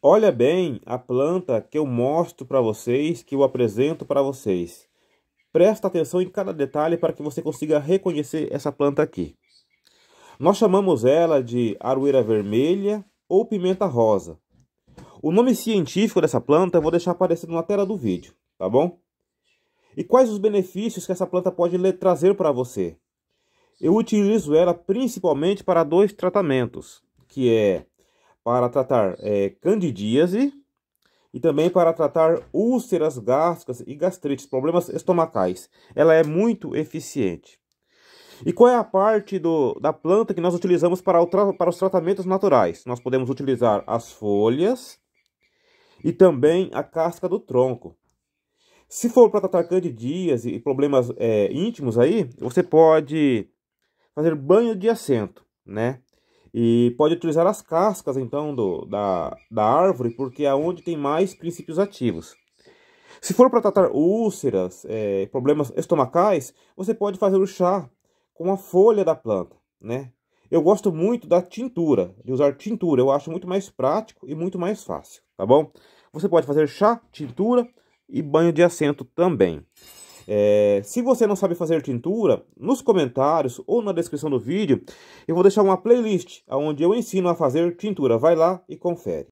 Olha bem a planta que eu mostro para vocês, que eu apresento para vocês. Presta atenção em cada detalhe para que você consiga reconhecer essa planta aqui. Nós chamamos ela de aroeira vermelha ou pimenta rosa. O nome científico dessa planta eu vou deixar aparecendo na tela do vídeo, tá bom? E quais os benefícios que essa planta pode trazer para você? Eu utilizo ela principalmente para dois tratamentos, que é para tratar é, candidíase e também para tratar úlceras gástricas e gastrites, problemas estomacais. Ela é muito eficiente. E qual é a parte do, da planta que nós utilizamos para, o, para os tratamentos naturais? Nós podemos utilizar as folhas e também a casca do tronco. Se for para tratar candidíase e problemas é, íntimos aí, você pode fazer banho de assento, né? E pode utilizar as cascas então do, da, da árvore, porque é onde tem mais princípios ativos. Se for para tratar úlceras, é, problemas estomacais, você pode fazer o chá com a folha da planta, né? Eu gosto muito da tintura, de usar tintura, eu acho muito mais prático e muito mais fácil, tá bom? Você pode fazer chá, tintura e banho de assento também. É, se você não sabe fazer tintura, nos comentários ou na descrição do vídeo, eu vou deixar uma playlist onde eu ensino a fazer tintura. Vai lá e confere.